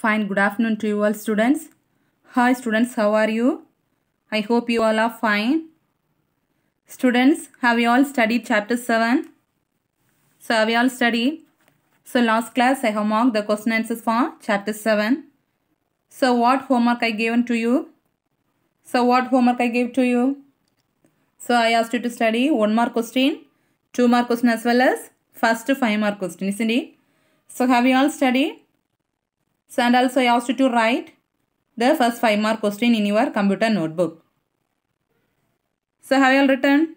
Fine, good afternoon to you all students. Hi students, how are you? I hope you all are fine. Students, have you all studied chapter 7? So have you all studied? So last class I have marked the question answers for chapter 7. So what homework I given to you? So what homework I gave to you? So I asked you to study one mark question, two mark question as well as first five mark question, isn't it? So have you all studied? and also I asked you to write the first 5 mark question in your computer notebook. So have you all written?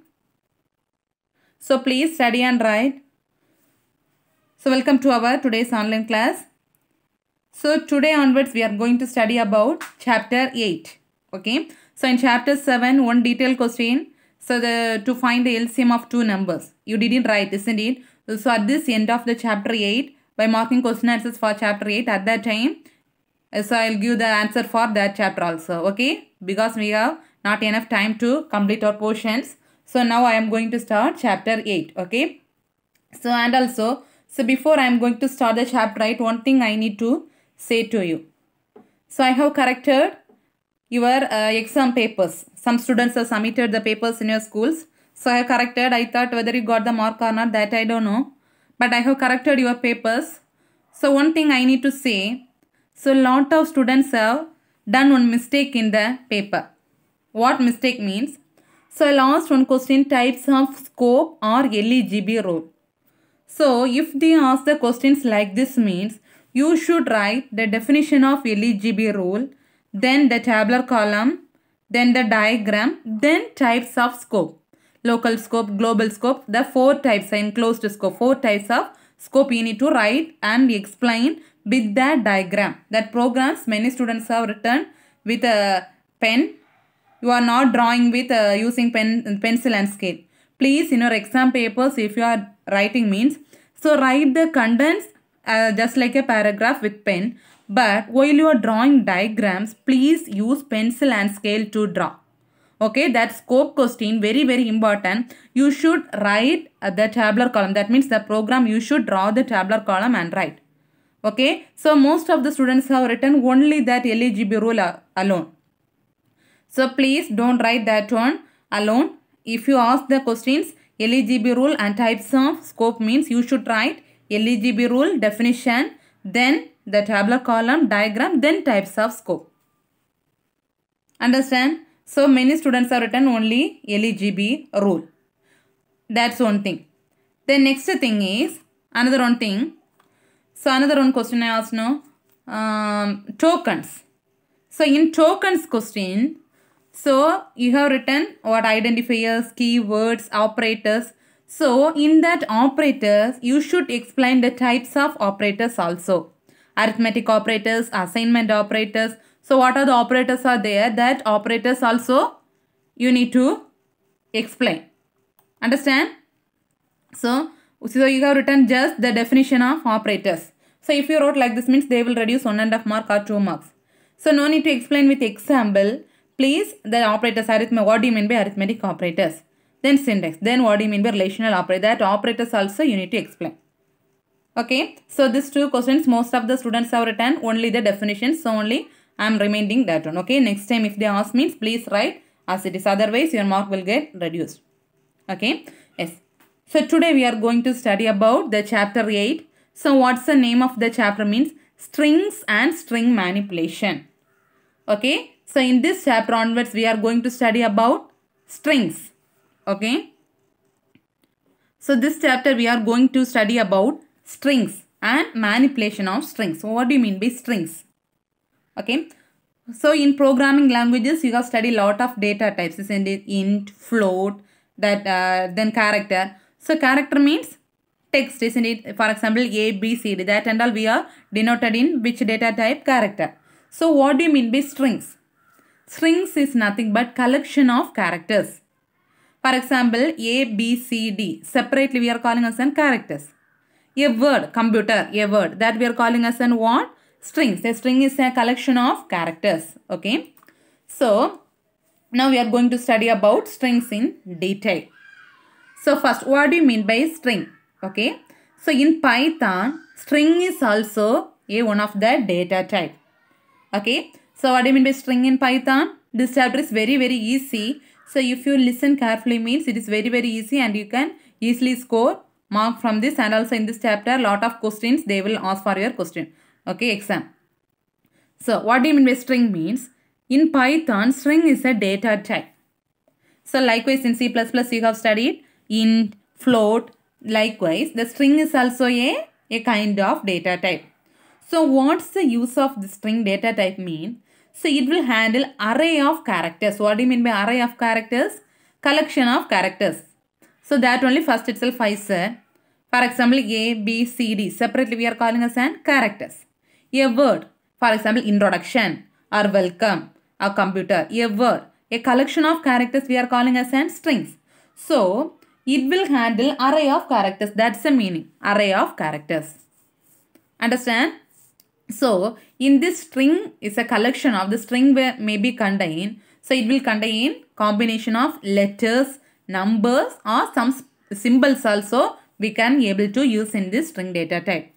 So please study and write. So welcome to our today's online class. So today onwards we are going to study about chapter 8. Okay. So in chapter 7 one detailed question. So the to find the LCM of two numbers. You didn't write isn't it? So at this end of the chapter 8 by marking question answers for chapter 8 at that time. Uh, so I'll give the answer for that chapter also. Okay. Because we have not enough time to complete our portions. So now I am going to start chapter 8. Okay. So and also. So before I am going to start the chapter 8. One thing I need to say to you. So I have corrected your uh, exam papers. Some students have submitted the papers in your schools. So I have corrected. I thought whether you got the mark or not that I don't know but I have corrected your papers. So one thing I need to say, so lot of students have done one mistake in the paper. What mistake means? So I will ask one question types of scope or LEGB rule. So if they ask the questions like this means you should write the definition of LEGB rule, then the tabular column, then the diagram, then types of scope local scope, global scope, the four types, enclosed scope, four types of scope you need to write and explain with that diagram. That programs many students have written with a pen. You are not drawing with uh, using pen, pencil and scale. Please, in your exam papers, if you are writing means, so write the contents uh, just like a paragraph with pen. But while you are drawing diagrams, please use pencil and scale to draw. Okay, that scope question, very, very important. You should write the tabular column. That means the program, you should draw the tabular column and write. Okay, so most of the students have written only that LAGB rule alone. So please don't write that one alone. If you ask the questions, LEGB rule and types of scope means you should write LEGB rule definition, then the tabular column diagram, then types of scope. Understand? So many students have written only LEGB rule. That's one thing. The next thing is another one thing. So another one question I asked now. Um, tokens. So in tokens question, so you have written what identifiers, keywords, operators. So in that operators, you should explain the types of operators also. Arithmetic operators, assignment operators, so what are the operators are there? That operators also you need to explain. Understand? So, so you have written just the definition of operators. So if you wrote like this means they will reduce one and a half mark or two marks. So no need to explain with example. Please the operators arithmetic. What do you mean by arithmetic operators? Then syntax. Then what do you mean by relational operator? That operators also you need to explain. Okay. So these two questions most of the students have written only the definitions. So only I am reminding that one. Okay. Next time if they ask means please write as it is. Otherwise your mark will get reduced. Okay. Yes. So today we are going to study about the chapter 8. So what's the name of the chapter means? Strings and string manipulation. Okay. So in this chapter onwards we are going to study about strings. Okay. So this chapter we are going to study about strings and manipulation of strings. So what do you mean by strings? okay so in programming languages you have studied lot of data types isn't it int float that uh, then character so character means text isn't it for example a b c d that and all we are denoted in which data type character so what do you mean by strings strings is nothing but collection of characters for example, A, B, C, D. Separately, we are calling as an characters. A word, computer, a word. That we are calling as an what? strings. A string is a collection of characters. Okay. So, now we are going to study about strings in detail. So, first, what do you mean by string? Okay. So, in Python, string is also a one of the data type. Okay. So, what do you mean by string in Python? This chapter is very, very easy. So, if you listen carefully means it is very, very easy and you can easily score mark from this and also in this chapter lot of questions they will ask for your question. Okay, exam. So, what do you mean by string means? In Python, string is a data type. So, likewise in C++ you have studied int, float. Likewise, the string is also a, a kind of data type. So, what's the use of the string data type mean? So, it will handle array of characters. What do you mean by array of characters? Collection of characters. So, that only first itself I said. For example, A, B, C, D. Separately, we are calling as an characters a word. For example, introduction or welcome, a computer, a word. A collection of characters we are calling as and strings. So, it will handle array of characters. That's the meaning. Array of characters. Understand? So, in this string is a collection of the string where may be contain. So, it will contain combination of letters, numbers or some symbols also we can able to use in this string data type.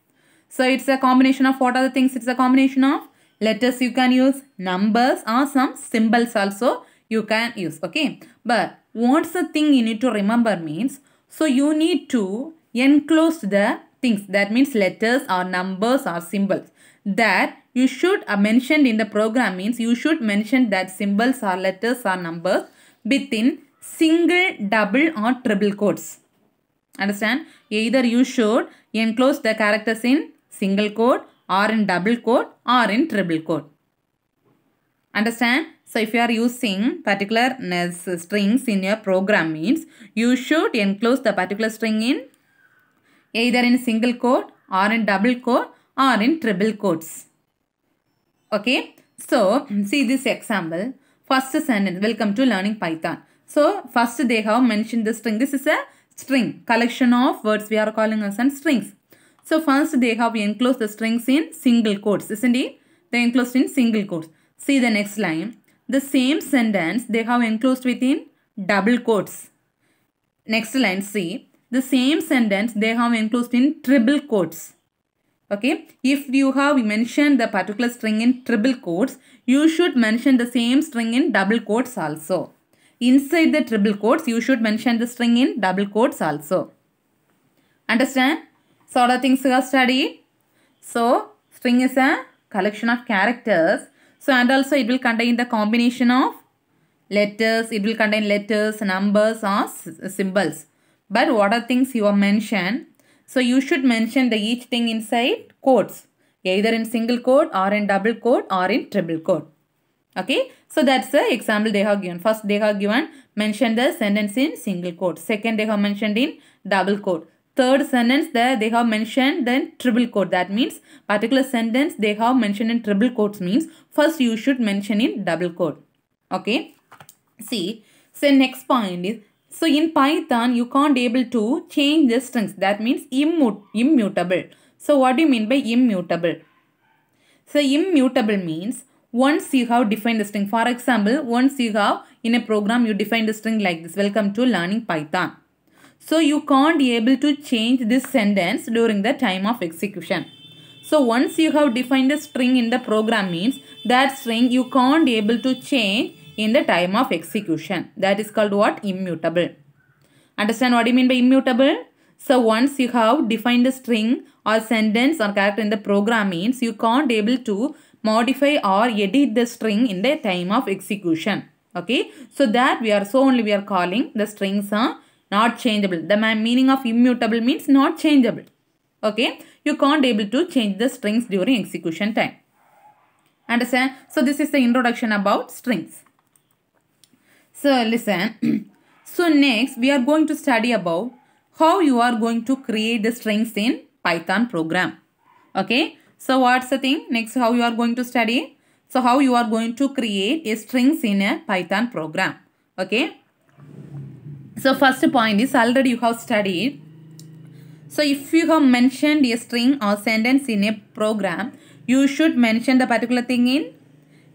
So it's a combination of what are the things? It's a combination of letters you can use, numbers or some symbols also you can use. Okay. But what's the thing you need to remember means? So you need to enclose the things. That means letters or numbers or symbols. That you should uh, mentioned in the program means you should mention that symbols or letters or numbers within single, double or triple quotes. Understand? Either you should enclose the characters in single quote or in double quote or in triple quote. Understand? So if you are using particular strings in your program means you should enclose the particular string in either in single quote or in double quote or in triple quotes. Okay. So see this example. First sentence. Welcome to learning Python. So first they have mentioned the string. This is a string. Collection of words we are calling as and strings. So first they have enclosed the strings in single quotes, isn't it? They enclosed in single quotes. See the next line. The same sentence they have enclosed within double quotes. Next line, see. The same sentence they have enclosed in triple quotes. Okay. If you have mentioned the particular string in triple quotes, you should mention the same string in double quotes also. Inside the triple quotes, you should mention the string in double quotes also. Understand? sort of things you have studied. So, string is a collection of characters. So, and also it will contain the combination of letters. It will contain letters, numbers or uh, symbols. But what are things you have mentioned? So, you should mention the each thing inside quotes. Either in single quote or in double quote or in triple quote. Okay. So, that's the example they have given. First, they have given mention the sentence in single quote. Second, they have mentioned in double quote third sentence there they have mentioned then triple quote that means particular sentence they have mentioned in triple quotes means first you should mention in double quote okay see so next point is so in python you can't able to change the strings that means immut immutable so what do you mean by immutable so immutable means once you have defined the string for example once you have in a program you define the string like this welcome to learning python so you can't be able to change this sentence during the time of execution. So once you have defined a string in the program means that string you can't be able to change in the time of execution. That is called what? Immutable. Understand what you mean by immutable? So once you have defined a string or sentence or character in the program means you can't be able to modify or edit the string in the time of execution. Okay. So that we are so only we are calling the strings are not changeable. The meaning of immutable means not changeable. Okay, you can't able to change the strings during execution time. Understand? So this is the introduction about strings. So listen. so next we are going to study about how you are going to create the strings in Python program. Okay. So what's the thing? Next how you are going to study? So how you are going to create a strings in a Python program. Okay. So first point is already you have studied. So if you have mentioned a string or sentence in a program, you should mention the particular thing in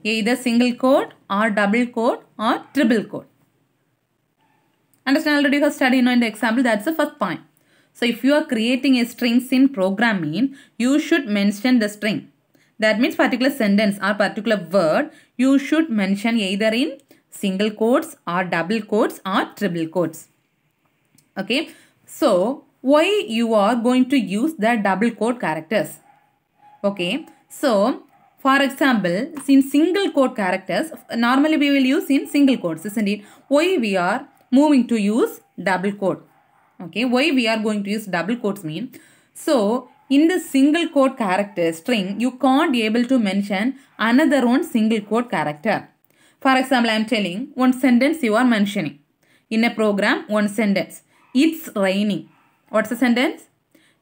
either single quote or double quote or triple quote. Understand already you have studied you know, in the example that's the first point. So if you are creating a strings in programming, you should mention the string. That means particular sentence or particular word you should mention either in single quotes or double quotes or triple quotes. Okay. So, why you are going to use the double quote characters? Okay. So, for example, in single quote characters, normally we will use in single quotes, isn't it? Why we are moving to use double quote? Okay. Why we are going to use double quotes mean? So, in the single quote character string, you can't be able to mention another one single quote character. For example, I am telling one sentence you are mentioning. In a program, one sentence. It's raining. What's the sentence?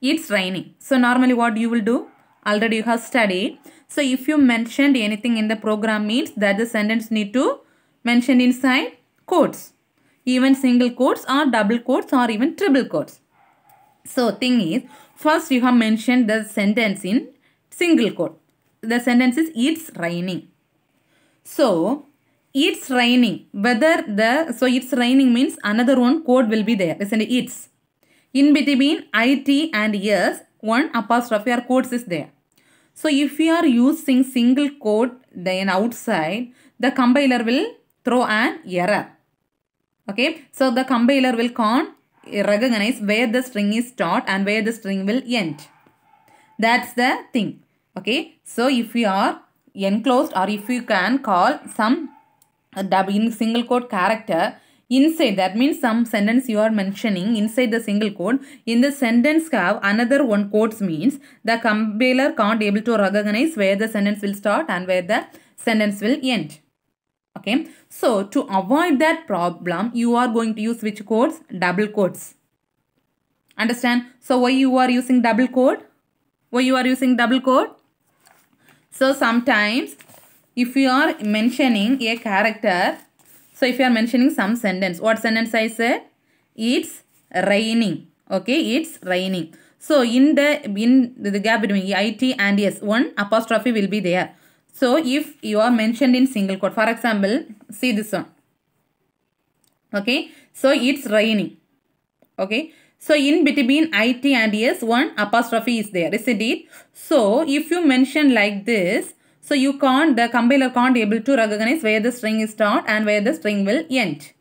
It's raining. So normally what you will do? Already you have studied. So if you mentioned anything in the program means that the sentence need to mention inside quotes. Even single quotes or double quotes or even triple quotes. So thing is, first you have mentioned the sentence in single quote. The sentence is it's raining. So it's raining whether the so it's raining means another one code will be there isn't it it's in between it and yes one apostrophe or quotes is there so if you are using single quote then outside the compiler will throw an error okay so the compiler will can't recognize where the string is start and where the string will end that's the thing okay so if you are enclosed or if you can call some in single quote character inside that means some sentence you are mentioning inside the single quote in the sentence have another one quotes means the compiler can't able to recognize where the sentence will start and where the sentence will end okay so to avoid that problem you are going to use which quotes double quotes understand so why you are using double quote why you are using double quote so sometimes if you are mentioning a character, so if you are mentioning some sentence, what sentence I said? It's raining. Okay, it's raining. So in the in the gap between it and s, one apostrophe will be there. So if you are mentioned in single quote, for example, see this one. Okay, so it's raining. Okay, so in between it and s, one apostrophe is there, isn't it? So if you mention like this, so you can't, the compiler can't able to recognize where the string is start and where the string will end.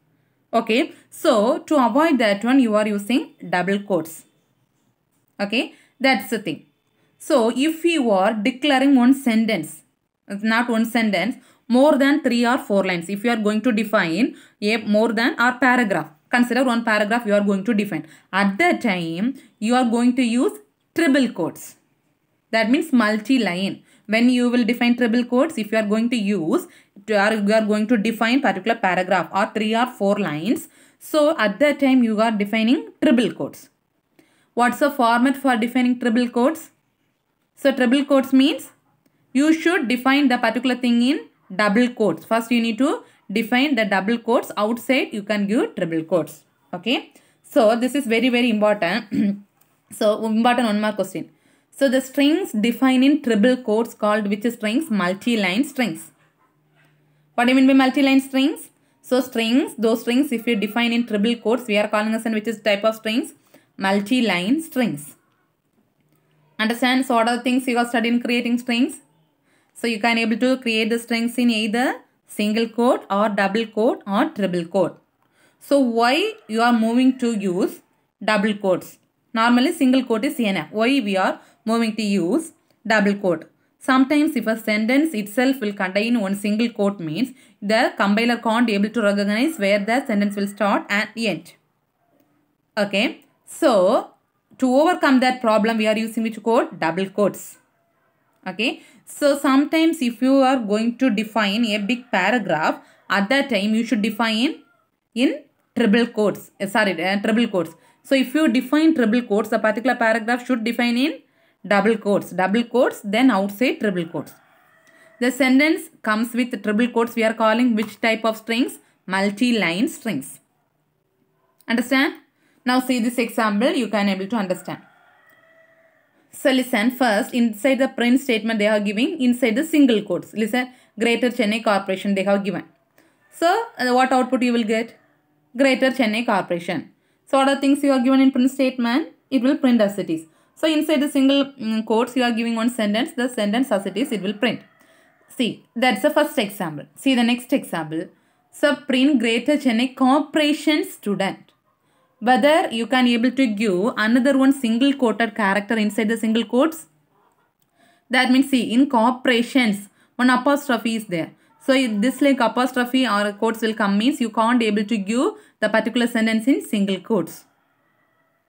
Okay. So to avoid that one, you are using double quotes. Okay. That's the thing. So if you are declaring one sentence, not one sentence, more than three or four lines. If you are going to define a more than or paragraph, consider one paragraph you are going to define. At that time, you are going to use triple quotes. That means multi-line when you will define triple quotes if you are going to use or you are going to define particular paragraph or three or four lines so at that time you are defining triple quotes what's the format for defining triple quotes so triple quotes means you should define the particular thing in double quotes first you need to define the double quotes outside you can give triple quotes okay so this is very very important so important one more question so the strings define in triple chords called which strings? Multi-line strings. What do you mean by multi-line strings? So strings, those strings if you define in triple chords, we are calling as an which is type of strings? Multi-line strings. Understand? So what are the things you have studied in creating strings? So you can able to create the strings in either single chord or double chord or triple chord. So why you are moving to use double chords? Normally single chord is enough. Why we are Moving to use double quote. Sometimes if a sentence itself will contain one single quote means the compiler can't be able to recognize where the sentence will start and end. Okay. So, to overcome that problem, we are using which quote? Double quotes. Okay. So, sometimes if you are going to define a big paragraph, at that time you should define in triple quotes. Eh, sorry, uh, triple quotes. So, if you define triple quotes, a particular paragraph should define in double quotes, double quotes, then outside triple quotes. The sentence comes with triple quotes. We are calling which type of strings? Multi-line strings. Understand? Now see this example, you can able to understand. So listen first, inside the print statement they are giving, inside the single quotes. Listen, Greater Chennai Corporation they have given. So uh, what output you will get? Greater Chennai Corporation. So what are things you are given in print statement? It will print as it is. So inside the single mm, quotes you are giving one sentence, the sentence as it is, it will print. See, that's the first example. See the next example. So print greater Chennai cooperation student. Whether you can able to give another one single quoted character inside the single quotes. That means see in corporations one apostrophe is there. So this like apostrophe or quotes will come means you can't able to give the particular sentence in single quotes.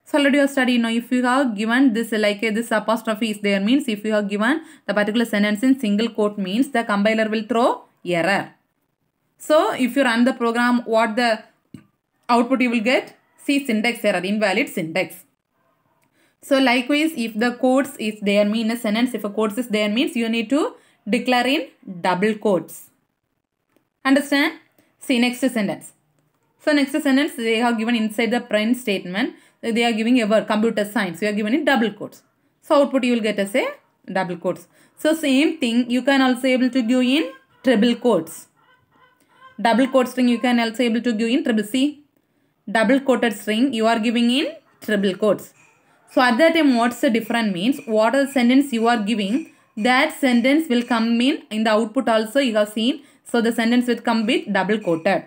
So already you study, you know, if you have given this like uh, this apostrophe is there means if you have given the particular sentence in single quote means the compiler will throw error. So if you run the program, what the output you will get? See syntax error, invalid syntax. So likewise, if the quotes is there mean a sentence, if a quotes is there means you need to declare in double quotes. Understand? See next sentence. So next sentence they have given inside the print statement they are giving a word computer science you are given in double quotes so output you will get as a double quotes so same thing you can also able to give in treble quotes double quote string you can also able to give in treble c double quoted string you are giving in treble quotes so at that time what's the different means what are the sentence you are giving that sentence will come in in the output also you have seen so the sentence will come with double quoted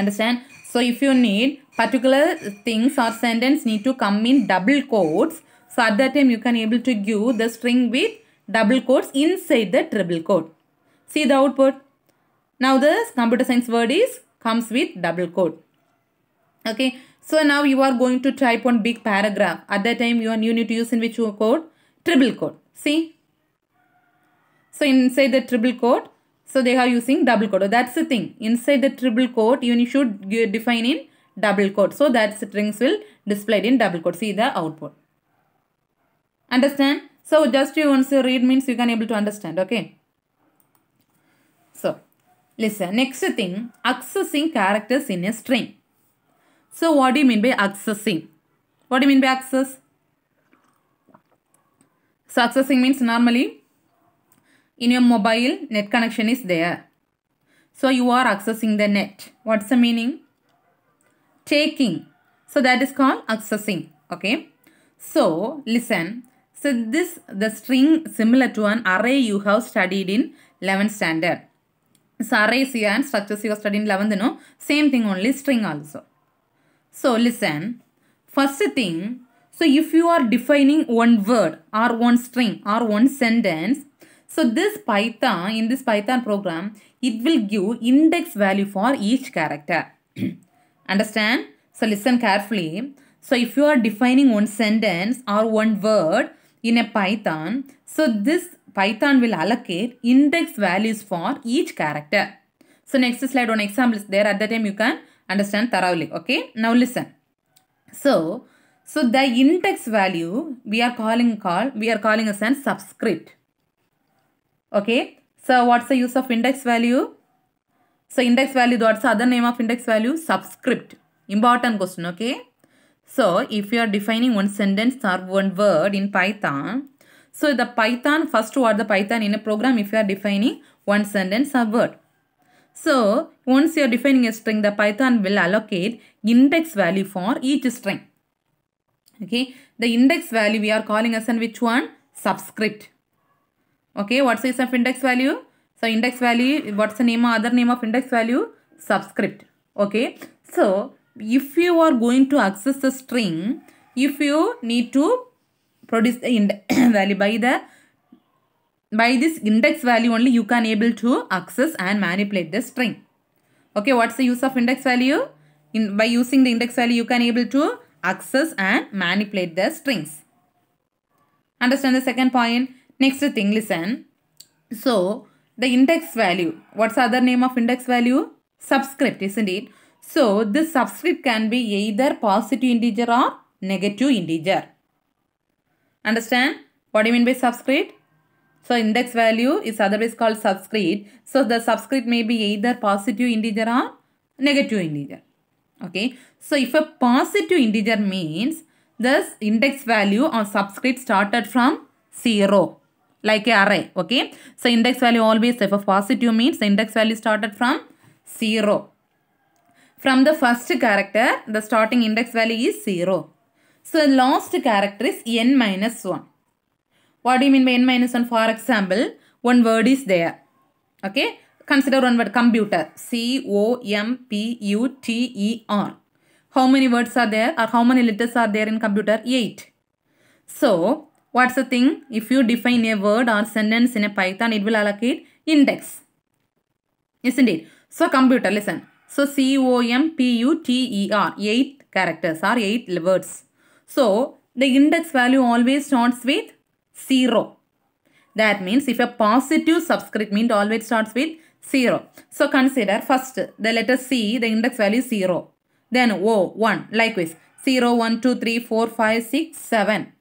understand so if you need particular things or sentence need to come in double quotes. So at that time you can able to give the string with double quotes inside the triple quote. See the output. Now the computer science word is comes with double quote. Okay. So now you are going to type on big paragraph. At that time you, are, you need to use in which code? Triple quote. See. So inside the triple quote so they are using double quote. That's the thing. Inside the triple quote, you should define in double quote. So that strings will displayed in double quote. See the output. Understand? So just you once you read means you can able to understand. Okay. So listen. Next thing, accessing characters in a string. So what do you mean by accessing? What do you mean by access? So accessing means normally in your mobile net connection is there. So you are accessing the net. What's the meaning? Taking. So that is called accessing. Okay. So listen. So this the string similar to an array you have studied in 11th standard. So arrays here and structures you have studied in 11th know Same thing only string also. So listen. First thing. So if you are defining one word or one string or one sentence so this Python, in this Python program, it will give index value for each character. Understand? So listen carefully. So if you are defining one sentence or one word in a Python, so this Python will allocate index values for each character. So next slide on examples. there at that time you can understand thoroughly. Okay. Now listen. So, so the index value we are calling call we are calling as an subscript. Okay. So what's the use of index value? So index value, what's the other name of index value? Subscript. Important question, okay? So if you are defining one sentence or one word in Python, so the Python, first what the Python in a program if you are defining one sentence or word. So once you are defining a string, the Python will allocate index value for each string. Okay, the index value we are calling as and which one? Subscript okay what is size of index value so index value what's the name other name of index value subscript okay so if you are going to access the string if you need to produce the index value by the by this index value only you can able to access and manipulate the string okay what's the use of index value in by using the index value you can able to access and manipulate the strings understand the second point Next thing, listen. So, the index value. What's other name of index value? Subscript, isn't it? So, this subscript can be either positive integer or negative integer. Understand? What do you mean by subscript? So, index value is otherwise called subscript. So, the subscript may be either positive integer or negative integer. Okay. So, if a positive integer means this index value or subscript started from 0 like a array okay so index value always f of positive means index value started from 0 from the first character the starting index value is 0 so last character is n minus 1 what do you mean by n minus 1 for example one word is there okay consider one word computer c o m p u t e r how many words are there or how many letters are there in computer 8 so What's the thing? If you define a word or sentence in a Python, it will allocate index. Isn't it? So computer, listen. So C-O-M-P-U-T-E-R, 8 characters or 8 words. So the index value always starts with 0. That means if a positive subscript means always starts with 0. So consider first the letter C, the index value 0. Then O, 1. Likewise, 0, 1, 2, 3, 4, 5, 6, 7.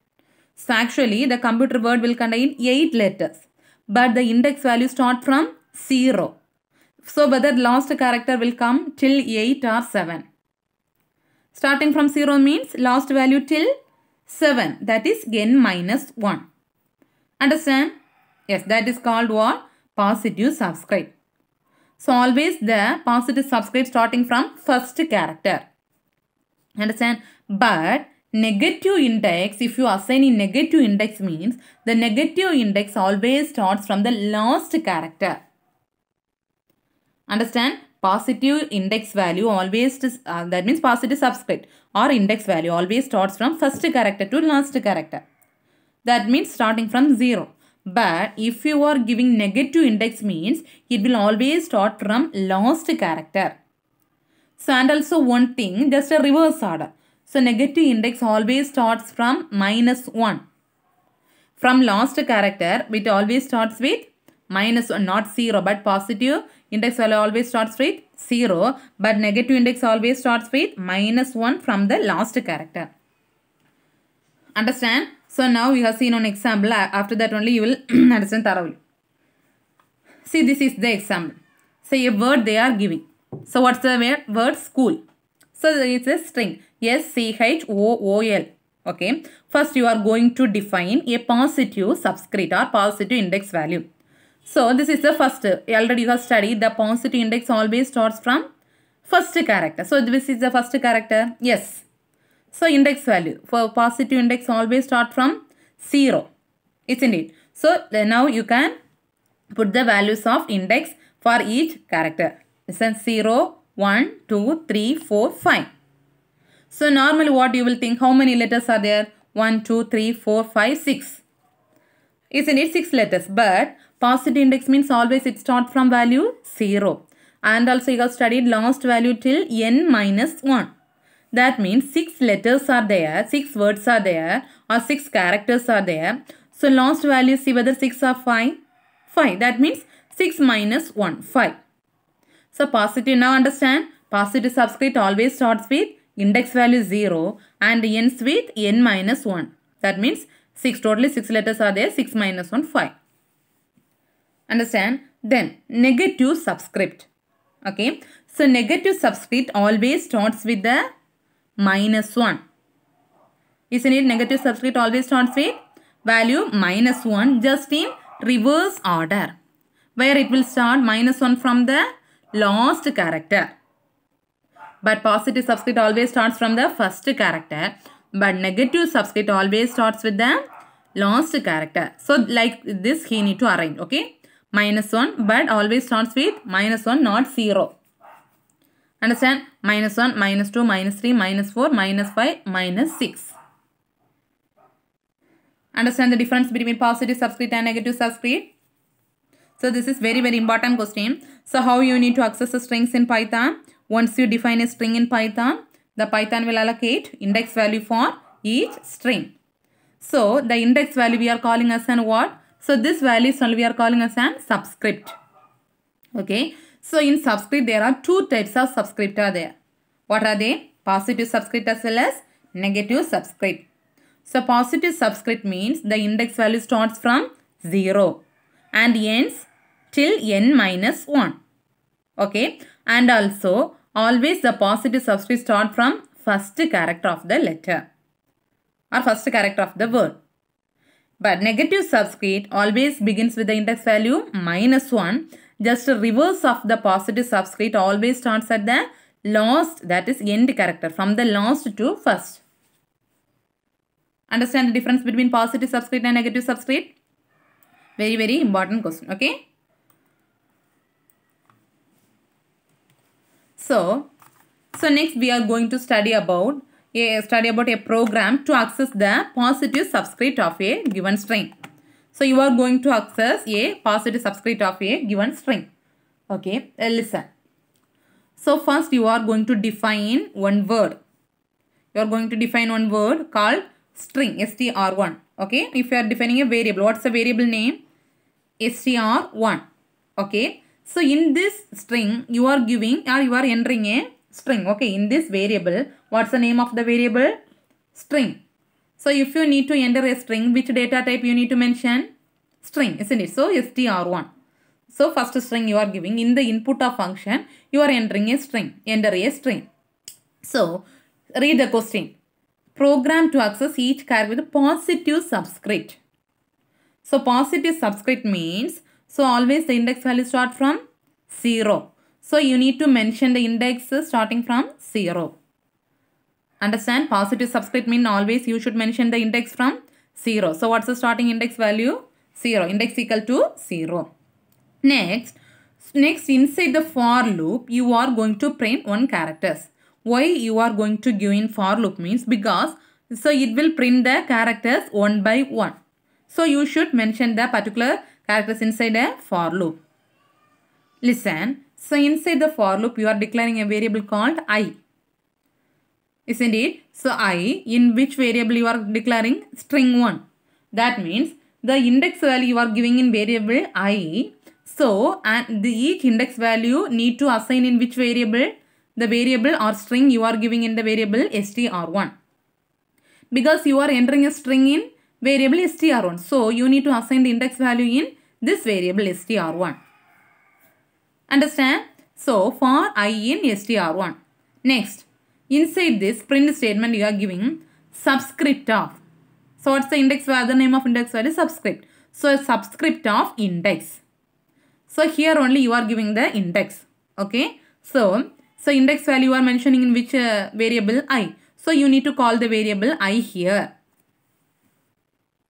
So actually the computer word will contain 8 letters but the index value start from 0. So whether last character will come till 8 or 7. Starting from 0 means last value till 7 that is n minus 1. Understand? Yes that is called what? Positive subscript. So always the positive subscript starting from first character. Understand? But negative index, if you assign a negative index means the negative index always starts from the last character. Understand? Positive index value always, uh, that means positive subscript or index value always starts from first character to last character. That means starting from 0. But if you are giving negative index means it will always start from last character. So and also one thing just a reverse order. So negative index always starts from minus 1. From last character, it always starts with minus 1, not 0, but positive index always starts with 0, but negative index always starts with minus 1 from the last character. Understand? So now you have seen an example. After that only you will understand thoroughly. See, this is the example. Say a word they are giving. So what's the word? School. So it's a string. SCHOOL. Okay. First, you are going to define a positive subscript or positive index value. So, this is the first. Already you have studied the positive index always starts from first character. So, this is the first character. Yes. So, index value. For positive index always start from 0. Isn't it? So, now you can put the values of index for each character. Listen, 0, 1, 2, 3, 4, 5. So normally what you will think, how many letters are there? 1, 2, 3, 4, 5, 6. Isn't it 6 letters? But positive index means always it starts from value 0. And also you have studied last value till n minus 1. That means 6 letters are there, 6 words are there or 6 characters are there. So last value see whether 6 or 5? 5. That means 6 minus 1, 5. So positive now understand. Positive subscript always starts with index value 0 and ends with n minus 1. That means 6 totally 6 letters are there 6 minus 1 5. Understand? Then negative subscript. Okay. So negative subscript always starts with the minus 1. Isn't it negative subscript always starts with value minus 1 just in reverse order. Where it will start minus 1 from the last character. But positive subscript always starts from the first character. But negative subscript always starts with the last character. So like this he need to arrange. Okay. Minus 1 but always starts with minus 1 not 0. Understand? Minus 1, minus 2, minus 3, minus 4, minus 5, minus 6. Understand the difference between positive subscript and negative subscript? So this is very very important question. So how you need to access the strings in Python? Once you define a string in Python, the Python will allocate index value for each string. So the index value we are calling as an what? So this value is only we are calling as an subscript. Okay. So in subscript there are two types of subscript are there. What are they? Positive subscript as well as negative subscript. So positive subscript means the index value starts from 0 and ends till n minus 1. Okay and also always the positive subscript start from first character of the letter or first character of the word. But negative subscript always begins with the index value minus 1. Just reverse of the positive subscript always starts at the last that is end character from the last to first. Understand the difference between positive subscript and negative subscript? Very very important question. Okay. So, so next we are going to study about a study about a program to access the positive subscript of a given string. So you are going to access a positive subscript of a given string. Okay, uh, listen. So first you are going to define one word. You are going to define one word called string, str1. Okay, if you are defining a variable, what's the variable name? str1. Okay, so in this string, you are giving or you are entering a string. Okay, in this variable, what's the name of the variable? String. So if you need to enter a string, which data type you need to mention? String, isn't it? So str1. So first string you are giving in the input of function, you are entering a string, enter a string. So read the question. Program to access each character with positive subscript. So positive subscript means so always the index value start from 0. So you need to mention the index starting from 0. Understand positive subscript mean always you should mention the index from 0. So what's the starting index value? 0. Index equal to 0. Next, next inside the for loop you are going to print one characters. Why you are going to give in for loop means because so it will print the characters one by one. So you should mention the particular Characters inside a for loop. Listen. So inside the for loop, you are declaring a variable called i. Isn't it? So i, in which variable you are declaring string 1. That means the index value you are giving in variable i. So and the each index value need to assign in which variable? The variable or string you are giving in the variable str1. Because you are entering a string in variable str1. So you need to assign the index value in this variable str1. Understand? So, for i in str1. Next, inside this print statement you are giving subscript of. So, what's the index value? The name of index value subscript. So, subscript of index. So, here only you are giving the index. Okay. So, so index value you are mentioning in which uh, variable i. So, you need to call the variable i here.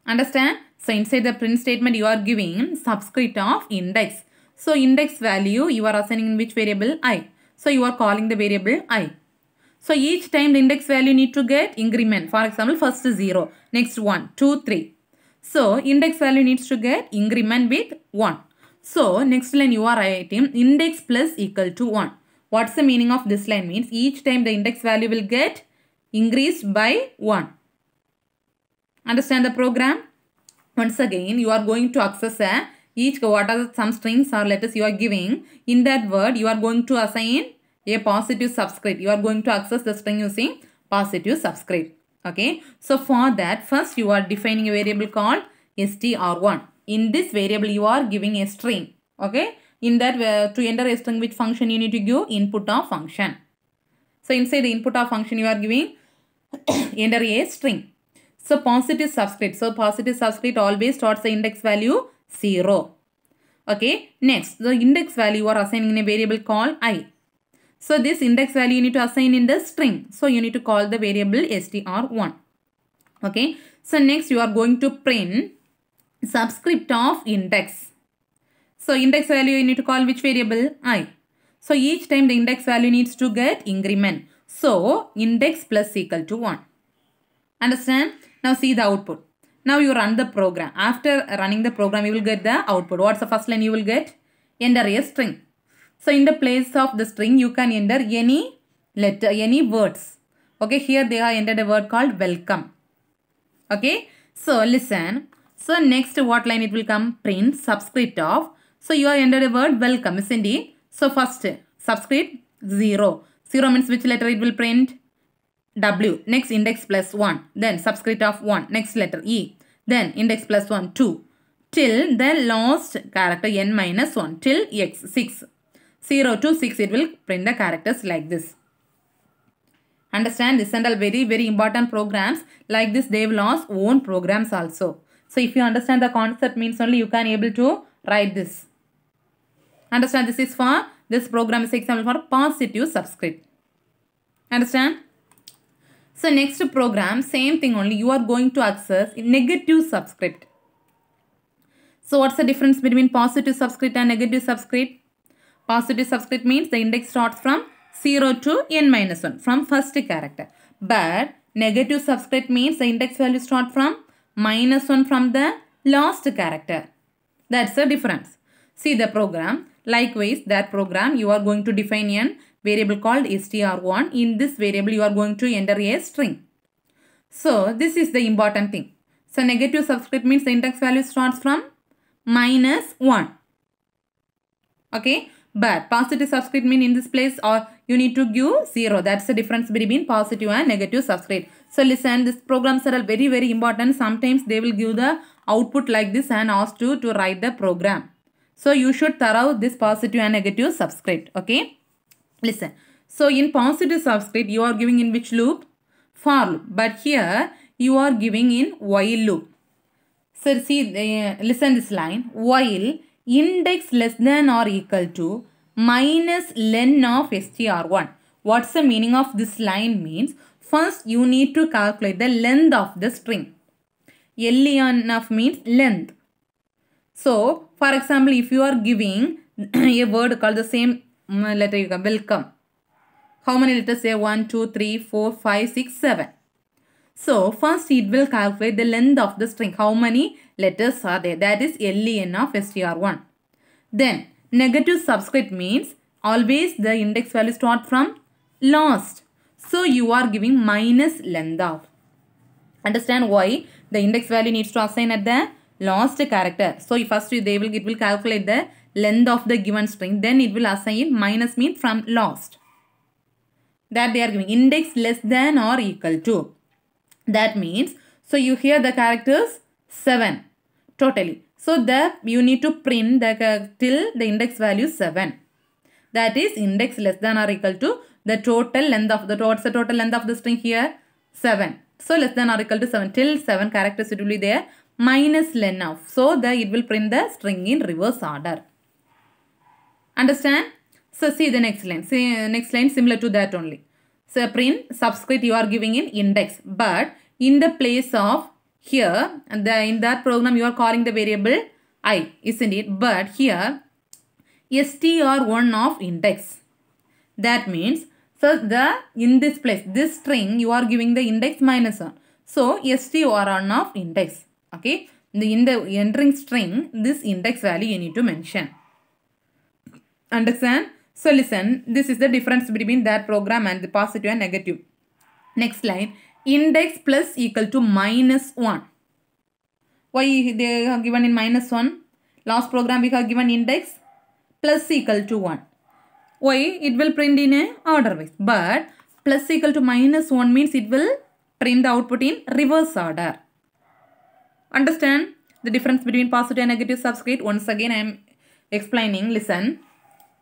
Understand? So inside the print statement you are giving subscript of index. So index value you are assigning in which variable i. So you are calling the variable i. So each time the index value need to get increment. For example first 0, next 1, 2, 3. So index value needs to get increment with 1. So next line you are writing index plus equal to 1. What's the meaning of this line means each time the index value will get increased by 1. Understand the program? Once again, you are going to access a, each what are some strings or letters you are giving. In that word, you are going to assign a positive subscript. You are going to access the string using positive subscript. Okay. So for that, first you are defining a variable called str1. In this variable, you are giving a string. Okay. In that, uh, to enter a string, which function you need to give? Input of function. So inside the input of function, you are giving enter a string. So positive subscript. So positive subscript always starts the index value 0. Okay. Next, the index value you are assigning in a variable called i. So this index value you need to assign in the string. So you need to call the variable str1. Okay. So next you are going to print subscript of index. So index value you need to call which variable? i. So each time the index value needs to get increment. So index plus equal to 1. Understand? Now see the output. Now you run the program. After running the program, you will get the output. What's the first line you will get? Enter a string. So in the place of the string, you can enter any letter, any words. Okay, here they have entered a word called welcome. Okay, so listen. So next what line it will come? Print subscript of. So you have entered a word welcome, isn't it? So first subscript 0. 0 means which letter it will print? W. Next index plus 1. Then subscript of 1. Next letter E. Then index plus 1, 2. Till the last character n minus 1. Till x, 6. 0 to 6 it will print the characters like this. Understand this and all very very important programs like this they will launch own programs also. So if you understand the concept means only you can able to write this. Understand this is for this program is example for positive subscript. Understand? So next program, same thing only, you are going to access negative subscript. So what's the difference between positive subscript and negative subscript? Positive subscript means the index starts from 0 to n minus 1 from first character. But negative subscript means the index value start from minus 1 from the last character. That's the difference. See the program. Likewise, that program you are going to define an variable called str1. In this variable, you are going to enter a string. So, this is the important thing. So, negative subscript means the index value starts from minus 1. Okay. But positive subscript mean in this place or you need to give 0. That's the difference between positive and negative subscript. So listen, This programs are very very important. Sometimes they will give the output like this and ask you to write the program. So you should throw this positive and negative subscript. Okay. Listen. So in positive subscript, you are giving in which loop? For loop. But here, you are giving in while loop. So see, uh, listen this line. While index less than or equal to minus len of str1. What's the meaning of this line means? First, you need to calculate the length of the string. len of means length. So, for example, if you are giving a word called the same letter you can welcome. How many letters say 1, 2, 3, 4, 5, 6, 7. So first it will calculate the length of the string. How many letters are there? That is len of str1. Then negative subscript means always the index value start from last. So you are giving minus length of. Understand why the index value needs to assign at the last character. So first they will it will calculate the length of the given string, then it will assign minus mean from lost That they are giving index less than or equal to. That means, so you hear the characters 7 totally. So that you need to print the till the index value 7. That is index less than or equal to the total length of the what's the total length of the string here 7. So less than or equal to 7 till 7 characters it will be there minus len of. So the it will print the string in reverse order. Understand? So see the next line. See next line similar to that only. So print subscript you are giving in index. But in the place of here, the, in that program you are calling the variable i, isn't it? But here str1 of index. That means so the in this place, this string you are giving the index minus 1. So str1 of index. Okay. The, in the entering string, this index value you need to mention. Understand? So listen, this is the difference between that program and the positive and negative. Next line, index plus equal to minus 1. Why they have given in minus 1? Last program we have given index plus equal to 1. Why? It will print in a order wise. But plus equal to minus 1 means it will print the output in reverse order. Understand the difference between positive and negative subscript? Once again I am explaining. Listen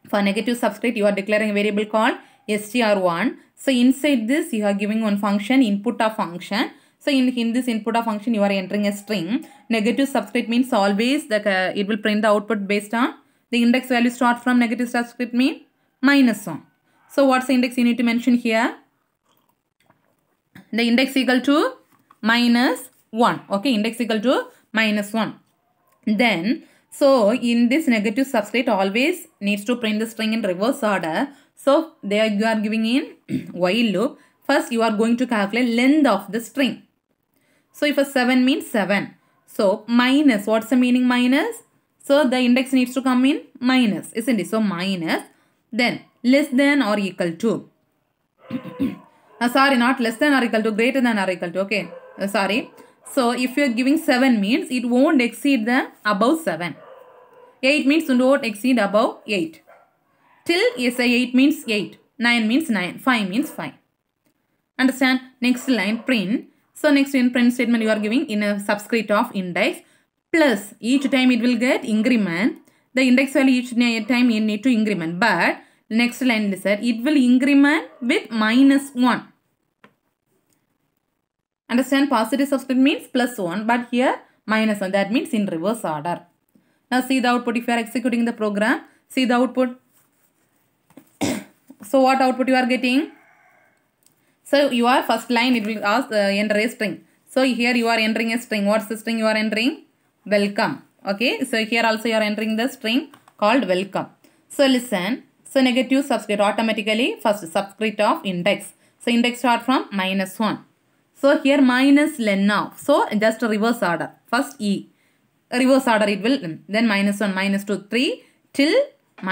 for negative subscript, you are declaring a variable called str1. So inside this, you are giving one function, input of function. So in, in this input of function, you are entering a string. Negative subscript means always the uh, it will print the output based on the index value start from negative subscript mean minus 1. So what's the index you need to mention here? The index equal to minus 1. Okay, index equal to minus 1. Then so in this negative substrate always needs to print the string in reverse order. So there you are giving in while loop. First you are going to calculate length of the string. So if a 7 means 7. So minus, what's the meaning minus? So the index needs to come in minus, isn't it? So minus, then less than or equal to. uh, sorry, not less than or equal to, greater than or equal to, okay. Uh, sorry. So if you are giving 7 means it won't exceed the above 7. 8 means do not exceed above 8. Till yes, 8 means 8. 9 means 9. 5 means 5. Understand? Next line print. So next in print statement you are giving in a subscript of index plus each time it will get increment. The index value each time you need to increment. But next line is that it will increment with minus 1. Understand positive subscript means plus 1 but here minus 1 that means in reverse order. Now see the output if you are executing the program. See the output. so what output you are getting? So you are first line it will ask uh, enter a string. So here you are entering a string. What's the string you are entering? Welcome. Okay. So here also you are entering the string called welcome. So listen. So negative subscript automatically first subscript of index. So index start from minus 1. So here minus len now. So just reverse order. First E reverse order it will then minus 1 minus 2 3 till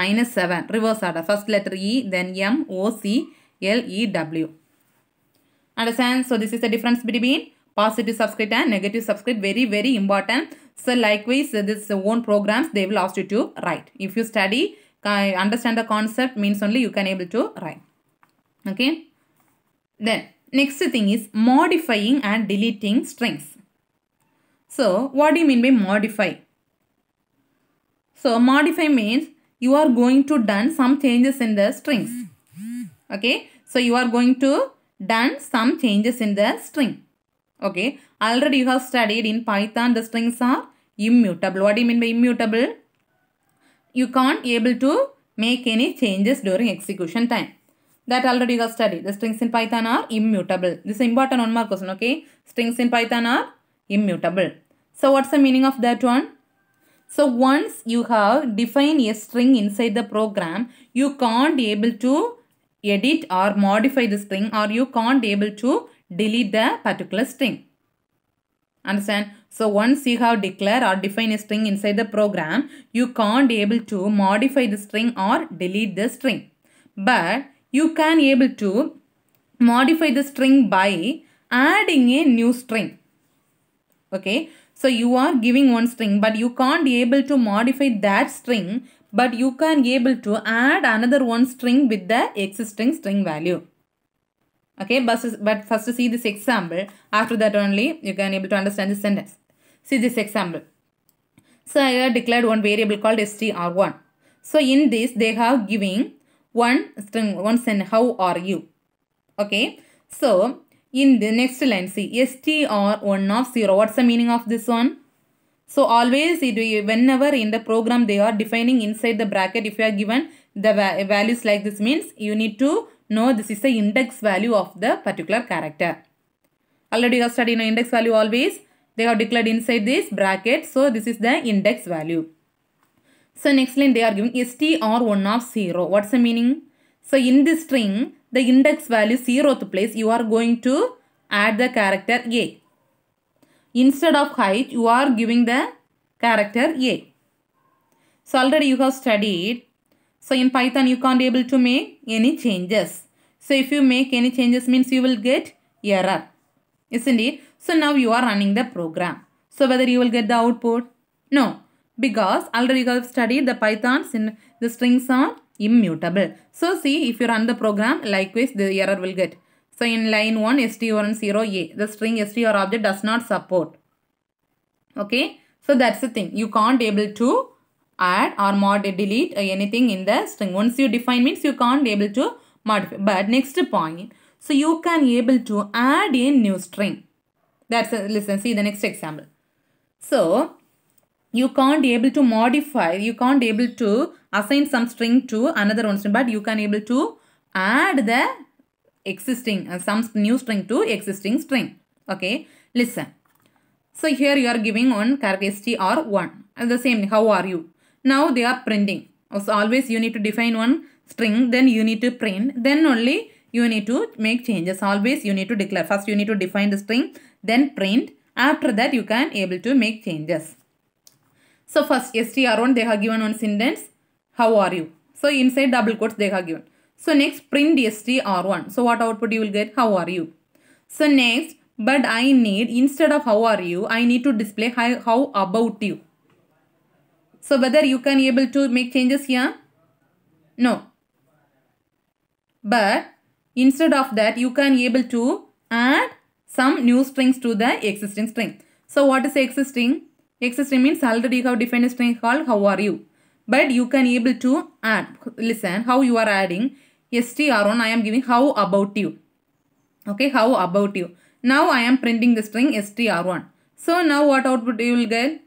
minus 7 reverse order first letter E then M O C L E W understand so this is the difference between positive subscript and negative subscript very very important so likewise this own programs they will ask you to write if you study understand the concept means only you can able to write okay then next thing is modifying and deleting strings so, what do you mean by modify? So, modify means you are going to done some changes in the strings. Okay. So, you are going to done some changes in the string. Okay. Already you have studied in Python the strings are immutable. What do you mean by immutable? You can't able to make any changes during execution time. That already you have studied. The strings in Python are immutable. This is important one mark question. Okay. Strings in Python are immutable. So what's the meaning of that one? So once you have defined a string inside the program, you can't able to edit or modify the string or you can't able to delete the particular string. Understand? So once you have declare or define a string inside the program, you can't able to modify the string or delete the string. But you can able to modify the string by adding a new string. Okay. So you are giving one string but you can't able to modify that string but you can able to add another one string with the existing string value. Okay, but, but first see this example. After that only you can able to understand this sentence. See this example. So I have declared one variable called str1. So in this they have giving one string, one sentence, how are you? Okay, so in the next line, see str or 1 of 0. What's the meaning of this one? So always it whenever in the program they are defining inside the bracket if you are given the values like this means you need to know this is the index value of the particular character. Already you have studied you index value always. They have declared inside this bracket. So this is the index value. So next line they are giving str1 of 0. What's the meaning? So in this string the index value 0th place, you are going to add the character A. Instead of height, you are giving the character A. So already you have studied. So in Python, you can't able to make any changes. So if you make any changes means you will get error. Isn't it? So now you are running the program. So whether you will get the output? No. Because already you have studied the Pythons in the strings are immutable. So see if you run the program likewise the error will get. So in line 1 STR0A the string str object does not support. Okay. So that's the thing. You can't able to add or mod delete or anything in the string. Once you define means you can't able to modify. But next point. So you can able to add a new string. That's a, listen see the next example. So you can't able to modify you can't able to assign some string to another one string but you can able to add the existing uh, some new string to existing string okay listen so here you are giving one character or one and the same how are you now they are printing oh, so always you need to define one string then you need to print then only you need to make changes always you need to declare first you need to define the string then print after that you can able to make changes so first str one, they have given one sentence, how are you? So inside double quotes they have given. So next print str1. So what output you will get? How are you? So next, but I need, instead of how are you, I need to display how, how about you. So whether you can able to make changes here? No. But instead of that, you can able to add some new strings to the existing string. So what is existing? Accessory means already you have defined string called how are you. But you can able to add. Listen, how you are adding. str on I am giving how about you. Okay, how about you. Now I am printing the string str1. So now what output you will get?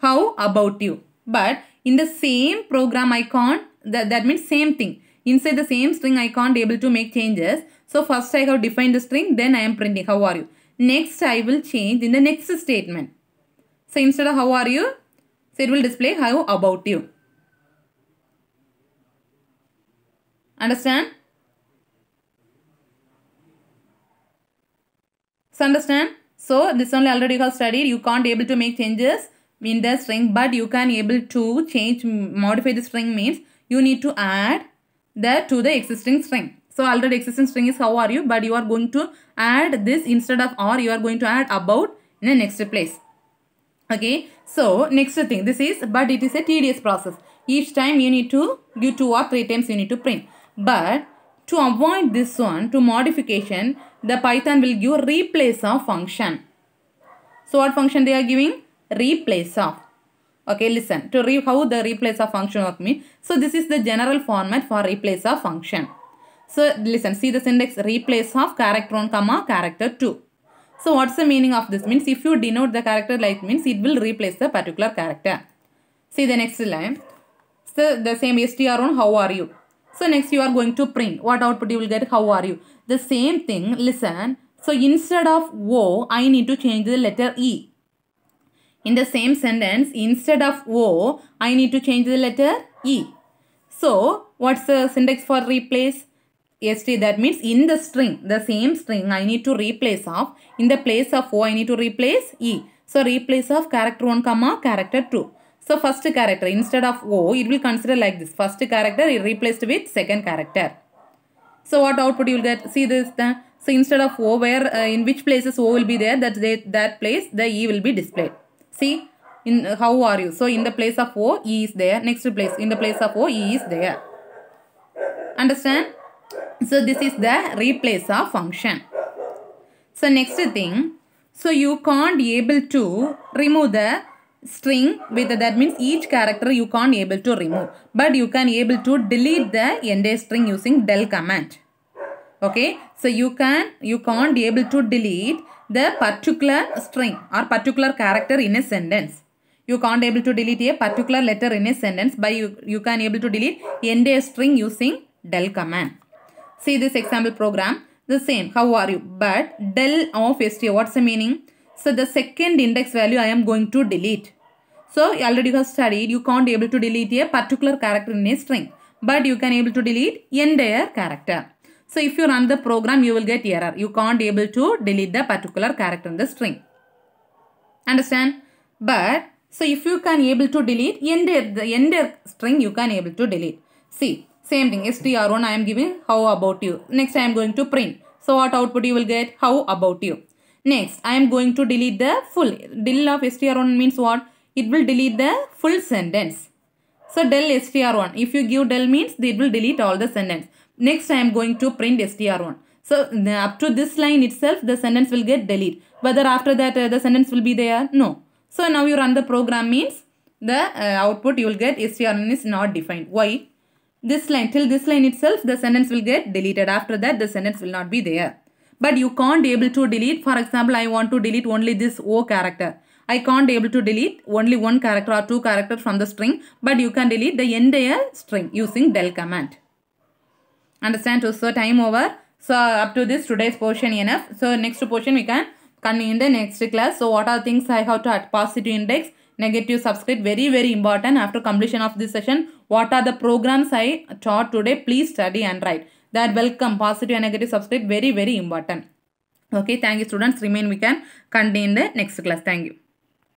How about you. But in the same program icon, that, that means same thing. Inside the same string I can't able to make changes. So first I have defined the string, then I am printing how are you. Next I will change in the next statement. So instead of how are you, so it will display how about you. Understand? So understand? So this only already you have studied. You can't able to make changes in the string but you can able to change modify the string means you need to add that to the existing string. So already existing string is how are you but you are going to add this instead of or you are going to add about in the next place okay so next thing this is but it is a tedious process each time you need to you two or three times you need to print but to avoid this one to modification the python will give replace of function so what function they are giving replace of okay listen to re how the replace of function work mean so this is the general format for replace of function so listen see the syntax replace of character 1 comma character 2 so what's the meaning of this? Means if you denote the character like means it will replace the particular character. See the next line. So the same str on how are you. So next you are going to print. What output you will get? How are you? The same thing. Listen. So instead of O, I need to change the letter E. In the same sentence, instead of O, I need to change the letter E. So what's the syntax for replace? st that means in the string the same string i need to replace of in the place of o i need to replace e so replace of character 1 comma character 2 so first character instead of o it will consider like this first character is replaced with second character so what output you will get see this the so instead of o where uh, in which places o will be there that they, that place the e will be displayed see in uh, how are you so in the place of o e is there next place in the place of o e is there understand so this is the replace of function. So next thing, so you can't able to remove the string with that means each character you can't able to remove but you can able to delete the entire string using del command okay so you can you can't able to delete the particular string or particular character in a sentence you can't able to delete a particular letter in a sentence by you you can able to delete entire string using del command See this example program. The same. How are you? But del of STO. What's the meaning? So the second index value I am going to delete. So already you have studied. You can't able to delete a particular character in a string. But you can able to delete entire character. So if you run the program, you will get error. You can't able to delete the particular character in the string. Understand? But so if you can able to delete entire the entire string, you can able to delete. See same thing, str1 I am giving how about you. Next I am going to print. So what output you will get? How about you. Next, I am going to delete the full. Del of str1 means what? It will delete the full sentence. So del str1. If you give del means it will delete all the sentence. Next I am going to print str1. So up to this line itself the sentence will get deleted. Whether after that uh, the sentence will be there? No. So now you run the program means the uh, output you will get str1 is not defined. Why? this line, till this line itself, the sentence will get deleted. After that, the sentence will not be there. But you can't able to delete. For example, I want to delete only this O character. I can't able to delete only one character or two characters from the string. But you can delete the entire string using del command. Understand? So, time over. So, up to this today's portion enough. So, next portion we can continue in the next class. So, what are things I have to add? Positive index negative subscript very very important after completion of this session what are the programs I taught today please study and write that welcome positive and negative subscript very very important okay thank you students remain we can continue in the next class thank you